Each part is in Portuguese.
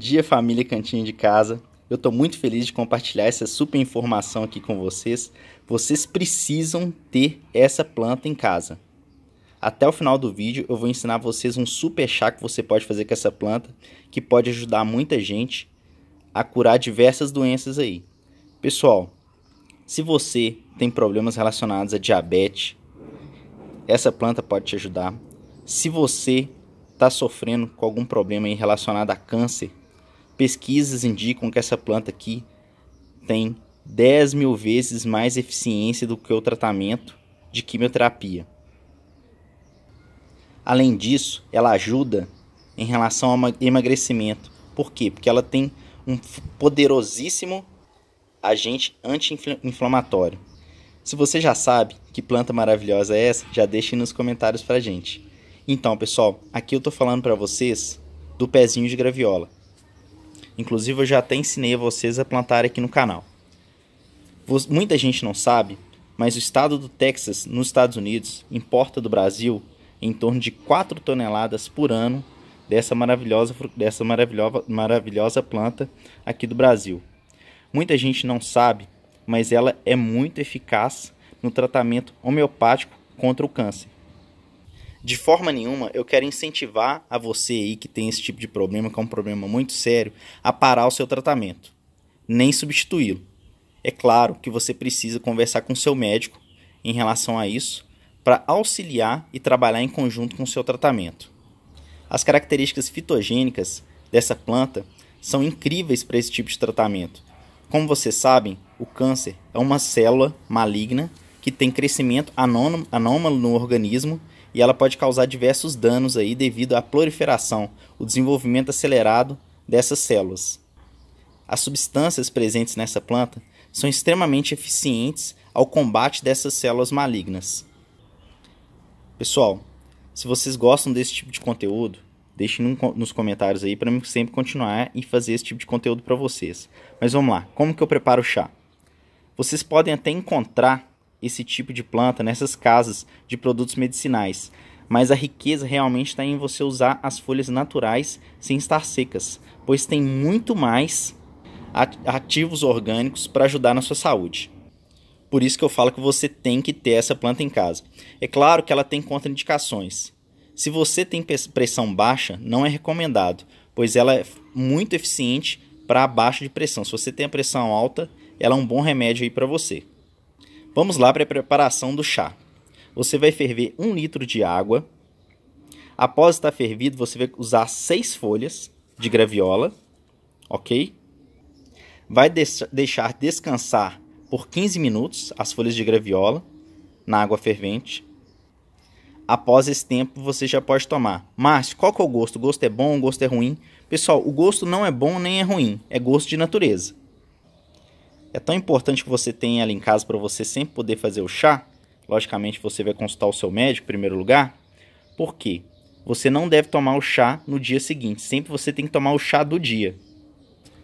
dia família Cantinho de Casa. Eu estou muito feliz de compartilhar essa super informação aqui com vocês. Vocês precisam ter essa planta em casa. Até o final do vídeo eu vou ensinar vocês um super chá que você pode fazer com essa planta, que pode ajudar muita gente a curar diversas doenças aí. Pessoal, se você tem problemas relacionados a diabetes, essa planta pode te ajudar. Se você está sofrendo com algum problema relacionado a câncer, Pesquisas indicam que essa planta aqui tem 10 mil vezes mais eficiência do que o tratamento de quimioterapia. Além disso, ela ajuda em relação ao emagrecimento. Por quê? Porque ela tem um poderosíssimo agente anti-inflamatório. Se você já sabe que planta maravilhosa é essa, já deixe nos comentários pra gente. Então, pessoal, aqui eu tô falando para vocês do pezinho de graviola. Inclusive eu já até ensinei a vocês a plantar aqui no canal. Muita gente não sabe, mas o estado do Texas, nos Estados Unidos, importa do Brasil em torno de 4 toneladas por ano dessa maravilhosa, dessa maravilhosa, maravilhosa planta aqui do Brasil. Muita gente não sabe, mas ela é muito eficaz no tratamento homeopático contra o câncer. De forma nenhuma, eu quero incentivar a você aí que tem esse tipo de problema, que é um problema muito sério, a parar o seu tratamento, nem substituí-lo. É claro que você precisa conversar com seu médico em relação a isso para auxiliar e trabalhar em conjunto com o seu tratamento. As características fitogênicas dessa planta são incríveis para esse tipo de tratamento. Como vocês sabem, o câncer é uma célula maligna que tem crescimento anômalo no organismo e ela pode causar diversos danos aí devido à proliferação, o desenvolvimento acelerado dessas células. As substâncias presentes nessa planta são extremamente eficientes ao combate dessas células malignas. Pessoal, se vocês gostam desse tipo de conteúdo, deixem nos comentários aí para mim sempre continuar e fazer esse tipo de conteúdo para vocês. Mas vamos lá, como que eu preparo o chá? Vocês podem até encontrar esse tipo de planta nessas casas de produtos medicinais, mas a riqueza realmente está em você usar as folhas naturais sem estar secas, pois tem muito mais ativos orgânicos para ajudar na sua saúde. Por isso que eu falo que você tem que ter essa planta em casa. É claro que ela tem contraindicações. Se você tem pressão baixa, não é recomendado, pois ela é muito eficiente para baixo de pressão. Se você tem a pressão alta, ela é um bom remédio aí para você. Vamos lá para a preparação do chá. Você vai ferver um litro de água. Após estar fervido, você vai usar seis folhas de graviola, ok? Vai deixar descansar por 15 minutos as folhas de graviola na água fervente. Após esse tempo, você já pode tomar. Mas qual que é o gosto? O gosto é bom, o gosto é ruim? Pessoal, o gosto não é bom nem é ruim, é gosto de natureza. É tão importante que você tenha ela em casa para você sempre poder fazer o chá. Logicamente, você vai consultar o seu médico em primeiro lugar. Por quê? Você não deve tomar o chá no dia seguinte. Sempre você tem que tomar o chá do dia.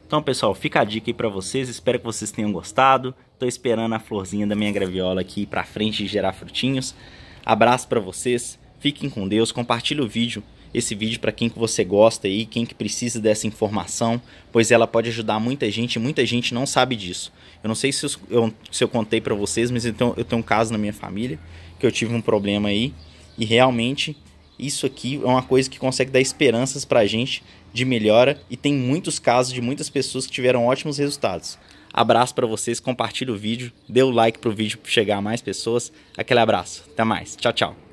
Então, pessoal, fica a dica aí para vocês. Espero que vocês tenham gostado. Estou esperando a florzinha da minha graviola aqui para frente gerar frutinhos. Abraço para vocês. Fiquem com Deus. Compartilhe o vídeo esse vídeo para quem que você gosta aí, quem que precisa dessa informação, pois ela pode ajudar muita gente, e muita gente não sabe disso. Eu não sei se eu, se eu contei para vocês, mas então eu tenho um caso na minha família que eu tive um problema aí e realmente isso aqui é uma coisa que consegue dar esperanças para a gente de melhora e tem muitos casos de muitas pessoas que tiveram ótimos resultados. Abraço para vocês, compartilhe o vídeo, dê o like para o vídeo chegar a mais pessoas. Aquele abraço, até mais, tchau, tchau.